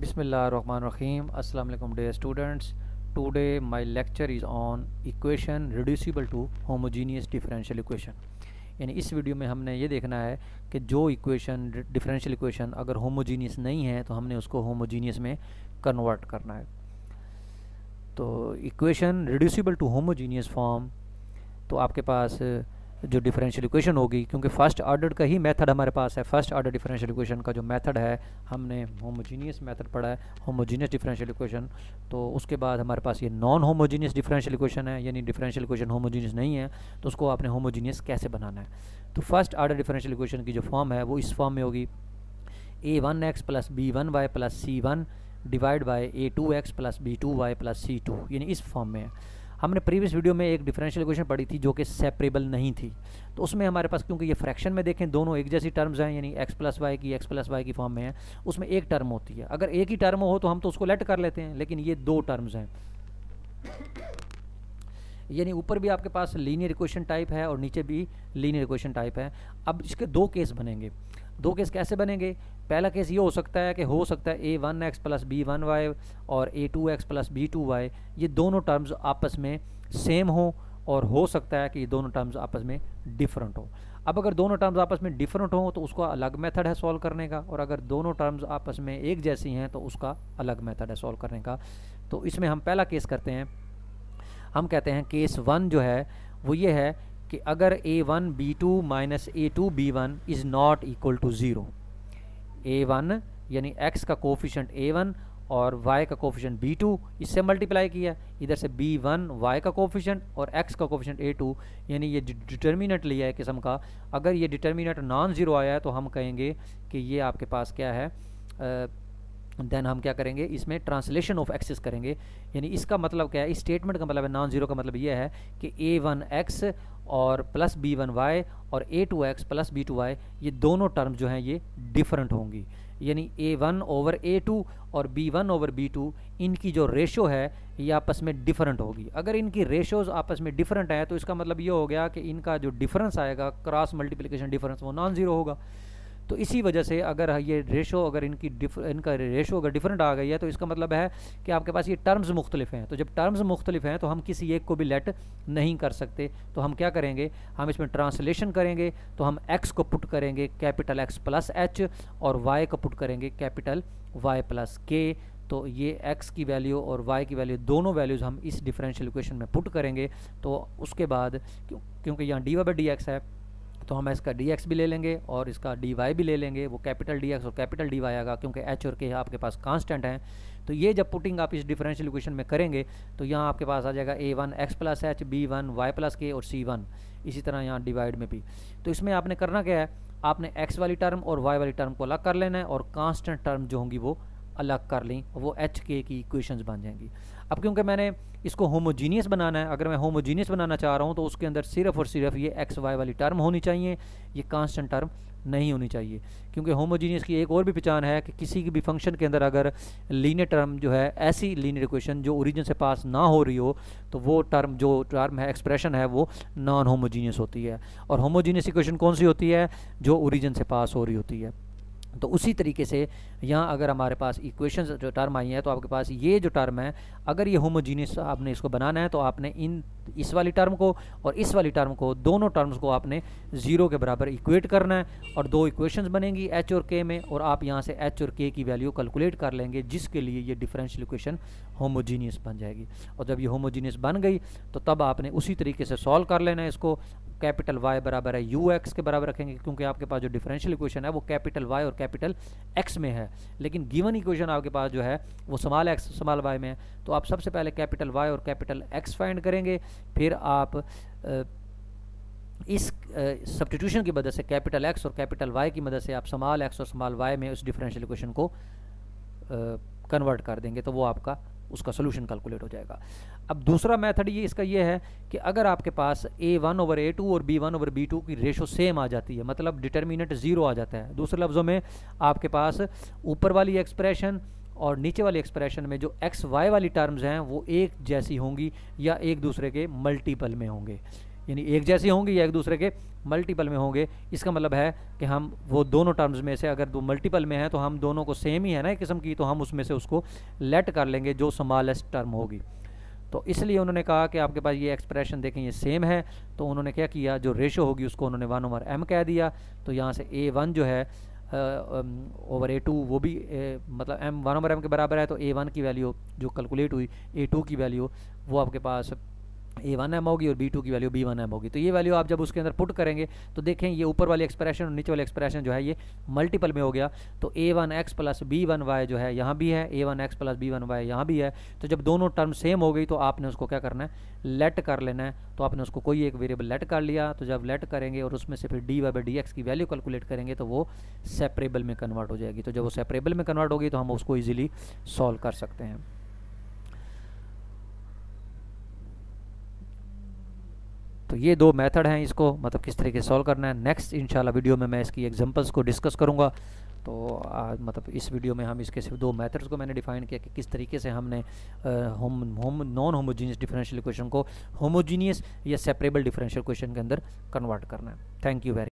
बिसमीम असल डे students today my lecture is on equation reducible to homogeneous differential equation यानी इस वीडियो में हमने ये देखना है कि जो इक्वेशन डिफरेंशियल इक्वेशन अगर होमोजीनियस नहीं है तो हमने उसको होमोजीनियस में कन्वर्ट करना है तो equation reducible to homogeneous form तो आपके पास जो डिफरेंशियल इक्वेशन होगी क्योंकि फर्स्ट ऑर्डर का ही मेथड हमारे पास है फर्स्ट ऑर्डर डिफरेंशियल इक्वेशन का जो मेथड है हमने होमोजीनियस मेथड पढ़ा है होमोजीनियस डिफरेंशियल इक्वेशन तो उसके बाद हमारे पास ये नॉन होमोजीनियस डिफरेंशियल इक्वेशन है यानी डिफरेंशियल इक्वेशन होमोजीनियस नहीं है तो उसको आपने होमोजीनियस कैसे बनाना है तो फर्स्ट ऑर्डर डिफरेंशियल इक्वेशन की जो फॉर्म है वो इस फॉर्म में होगी A one X plus B one Y plus C one divide by A two X plus B two Y plus C two यानी इस फॉर्म में है हमने प्रीवियस वीडियो में एक डिफरेंशियल इक्वेशन पढ़ी थी जो कि सेपरेबल नहीं थी तो उसमें हमारे पास क्योंकि ये फ्रैक्शन में देखें दोनों एक जैसी टर्म्स हैं यानी एक्स प्लस वाई की एक्स प्लस वाई की फॉर्म में है उसमें एक टर्म होती है अगर एक ही टर्म हो तो हम तो उसको लेट कर लेते हैं लेकिन ये दो टर्म्स हैं यानी ऊपर भी आपके पास लीनियर इक्वेशन टाइप है और नीचे भी लीनियर इक्वेशन टाइप है अब इसके दो केस बनेंगे दो केस कैसे बनेंगे पहला केस ये हो सकता है कि हो सकता है A one X plus B one Y और A two X plus B two Y ये दोनों टर्म्स आपस में सेम हो और हो सकता है कि ये दोनों टर्म्स आपस में डिफरेंट हो अब अगर दोनों टर्म्स आपस में डिफरेंट हों तो उसका अलग मेथड है सॉल्व करने का और अगर दोनों टर्म्स आपस में एक जैसी हैं तो उसका अलग मेथड है सॉल्व करने का तो इसमें हम पहला केस करते हैं हम कहते हैं केस वन जो है वो ये है कि अगर A one B two minus A two B one is not equal to zero A one यानी एक्स का कोफिशेंट ए वन और वाई का कोफिशेंट बी टू इससे मल्टीप्लाई किया इधर से बी वन वाई का कोफिशेंट और एक्स का कोफिशेंट ए टू यानी ये डिटर्मिनेट लिया है किस्म का अगर ये डिटर्मिनेंट नॉन ज़ीरो आया है तो हम कहेंगे कि ये आपके पास क्या है आ, देन हम क्या करेंगे इसमें ट्रांसलेशन ऑफ एक्सेस करेंगे यानी इसका मतलब क्या है इस स्टेटमेंट का मतलब है नॉन जीरो का मतलब यह है कि ए वन एक्स और प्लस बी वन वाई और A two X plus B two Y ये दोनों टर्म जो हैं ये डिफरेंट होंगी यानी A one over A two और B one over B two इनकी जो रेशो है ये आपस में डिफरेंट होगी अगर इनकी रेशोज़ आपस में डिफरेंट हैं तो इसका मतलब ये हो गया कि इनका जो डिफरेंस आएगा क्रॉस मल्टीप्लिकेशन डिफरेंस वो नॉन ज़ीरो होगा तो इसी वजह से अगर ये रेशो अगर इनकी इनका रेशो अगर डिफरेंट आ गई है तो इसका मतलब है कि आपके पास ये टर्म्स मुख्तलिफ हैं तो जब टर्म्स मुख्तलिफ हैं तो हम किसी एक को भी लेट नहीं कर सकते तो हम क्या करेंगे हम इसमें ट्रांसलेशन करेंगे तो हम एक्स को पुट करेंगे कैपिटल एक्स प्लस एच और वाई को पुट करेंगे कैपिटल वाई प्लस के तो ये x की वैल्यू और y की वैल्यू दोनों वैल्यूज़ हम इस डिफरेंशियल इक्वेशन में पुट करेंगे तो उसके बाद क्योंकि यहाँ D Y by D X है तो हम इसका डी भी ले लेंगे और इसका डी भी ले लेंगे वो कैपिटल डी और कैपिटल डी आएगा क्योंकि एच और के आपके पास कांस्टेंट हैं तो ये जब पुटिंग आप इस डिफरेंशियल इक्वेशन में करेंगे तो यहाँ आपके पास आ जाएगा A one X plus H B one Y plus K और सी वन इसी तरह यहाँ डिवाइड में भी तो इसमें आपने करना क्या है आपने एक्स वाली टर्म और वाई वाली टर्म को अलग कर लेना है और कांस्टेंट टर्म जो होंगी वो अलग कर लें और वो एच के की इक्वेशंस बन जाएंगी अब क्योंकि मैंने इसको होमोजीनियस बनाना है अगर मैं होमोजीनियस बनाना चाह रहा हूँ तो उसके अंदर सिर्फ और सिर्फ ये एक्स वाई वाली टर्म होनी चाहिए ये कांस्टेंट टर्म नहीं होनी चाहिए क्योंकि होमोजीनियस की एक और भी पहचान है कि किसी भी फंक्शन के अंदर अगर लीनियर टर्म जो है ऐसी लीनियर इक्वेशन जो ओरिजिन से पास ना हो रही हो तो वो टर्म जो टर्म है एक्सप्रेशन है वो नॉन होमोजीनियस होती है और होमोजीनियस इक्वेशन कौन सी होती है जो ओरिजिन से पास हो रही होती है तो उसी तरीके से यहाँ अगर हमारे पास इक्वेशन जो टर्म आई है तो आपके पास ये जो टर्म है अगर ये होमोजीनियस आपने इसको बनाना है तो आपने इन इस वाली टर्म को और इस वाली टर्म को दोनों टर्म्स को आपने ज़ीरो के बराबर इक्वेट करना है और दो इक्वेशंस बनेंगी एच और के में और आप यहाँ से एच और के की वैल्यू कैलकुलेट कर लेंगे जिसके लिए ये डिफरेंशियल इक्वेशन होमोजीनियस बन जाएगी और जब ये होमोजीनियस बन गई तो तब आपने उसी तरीके से सॉल्व कर लेना है इसको कैपिटल वाई बराबर है यू एक्स के बराबर रखेंगे क्योंकि आपके पास जो डिफरेंशियल इक्वेशन है वो कैपिटल वाई और कैपिटल एक्स में है लेकिन गिवन इक्वेशन आपके पास जो है वो समाल एक्स समाल वाई में है तो आप सबसे पहले कैपिटल वाई और कैपिटल एक्स फाइंड करेंगे फिर आप इस सब्सटीट्यूशन की मदद से कैपिटल एक्स और कैपिटल वाई की मदद से आप समाल एक्स और समाल वाई में उस डिफरेंशियल इक्वेशन को कन्वर्ट कर देंगे तो वो आपका उसका सोल्यूशन कैलकुलेट हो जाएगा अब दूसरा मैथड ये इसका ये है कि अगर आपके पास A one over A two और B one over B two की रेशो सेम आ जाती है मतलब डिटर्मिनेंट ज़ीरो आ जाता है दूसरे लफ्ज़ों में आपके पास ऊपर वाली एक्सप्रेशन और नीचे वाली एक्सप्रेशन में जो एक्स वाई वाली टर्म्स हैं वो एक जैसी होंगी या एक दूसरे के मल्टीपल में होंगे यानी एक जैसी होंगी या एक दूसरे के मल्टीपल में होंगे इसका मतलब है कि हम वो दोनों टर्म्स में से अगर दो मल्टीपल में हैं तो हम दोनों को सेम ही है ना एक किस्म की तो हम उसमें से उसको लेट कर लेंगे जो समालेस्ट टर्म होगी तो इसलिए उन्होंने कहा कि आपके पास ये एक्सप्रेशन देखें ये सेम है तो उन्होंने क्या किया जो रेशो होगी उसको उन्होंने वन ओवर एम कह दिया तो यहाँ से ए वन जो है ओवर ए टू वो भी ए, मतलब एम वन ओवर एम के बराबर है तो ए वन की वैल्यू जो कैलकुलेट हुई ए टू की वैल्यू वो आपके पास ए वन एम होगी और बी टू की वैल्यू बी वन एम होगी तो ये वैल्यू आप जब उसके अंदर पुट करेंगे तो देखें ये ऊपर वाली एक्सप्रेशन और नीचे वाली एक्सप्रेशन जो है ये मल्टीपल में हो गया तो A one X plus B one Y जो है यहाँ भी है A one X plus B one Y यहाँ भी है तो जब दोनों टर्म सेम हो गई तो आपने उसको क्या करना है लेट कर लेना है तो आपने उसको कोई एक वेरिएबल लेट कर लिया तो जब लेट करेंगे और उसमें से फिर D Y by D X की वैल्यू कैलकुलेट करेंगे तो वो सेपरेबल में कन्वर्ट हो जाएगी तो जब वो सेपरेबल में कन्वर्ट होगी तो हम उसको ईजिली सॉल्व कर सकते हैं तो ये दो मेथड हैं इसको मतलब किस तरीके से सॉल्व करना है नेक्स्ट इंशाल्लाह वीडियो में मैं इसकी एग्जांपल्स को डिस्कस करूँगा तो आ, मतलब इस वीडियो में हम इसके सिर्फ दो मेथड्स को मैंने डिफाइन किया कि किस तरीके से हमने home home non homogeneous differential equation को होमोजीनियस या सेपरेबल डिफरेंशियल इक्वेशन के अंदर कन्वर्ट करना है थैंक यू वेरी